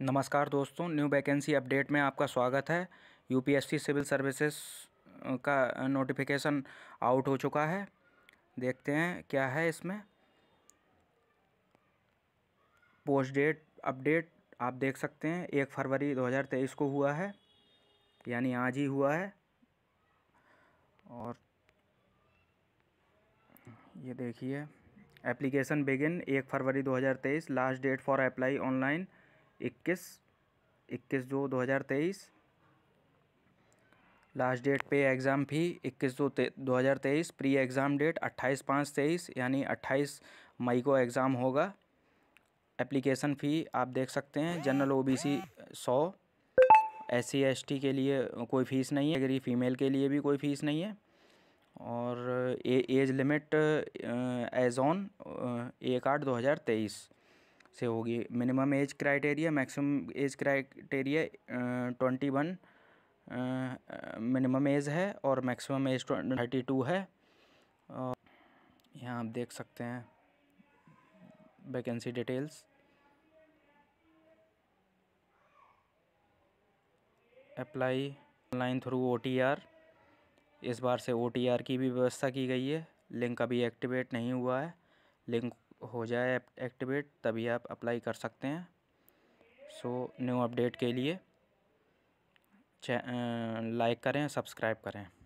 नमस्कार दोस्तों new vacancy update में आपका स्वागत है यूपीएससी सिविल सर्विसेज का नोटिफिकेशन आउट हो चुका है देखते हैं क्या है इसमें पोस्ट डेट अपडेट आप देख सकते हैं एक फरवरी 2023 को हुआ है यानी आज ही हुआ है और ये देखिए एप्लीकेशन बिगिन एक फरवरी 2023 last date for apply online इक्कीस इक्कीस दो दो हज़ार तेईस लास्ट डेट पे एग्ज़ाम फी इक्कीस दो दो हज़ार तेईस प्री एग्ज़ाम डेट अट्ठाईस पाँच तेईस यानी अट्ठाईस मई को एग्ज़ाम होगा एप्लीकेशन फ़ी आप देख सकते हैं जनरल ओबीसी सौ एस सी एस टी के लिए कोई फ़ीस नहीं है अगर फीमेल के लिए भी कोई फ़ीस नहीं है और a, age limit age on एक आठ दो हज़ार तेईस से होगी minimum age criteria maximum age criteria twenty one minimum age है और मैक्सिमम एज थर्टी टू है और यहाँ आप देख सकते हैं vacancy details apply online through ओ इस बार से ओ की भी व्यवस्था की गई है लिंक अभी एक्टिवेट नहीं हुआ है लिंक हो जाए एक्टिवेट तभी आप अप्लाई कर सकते हैं सो न्यू अपडेट के लिए लाइक करें सब्सक्राइब करें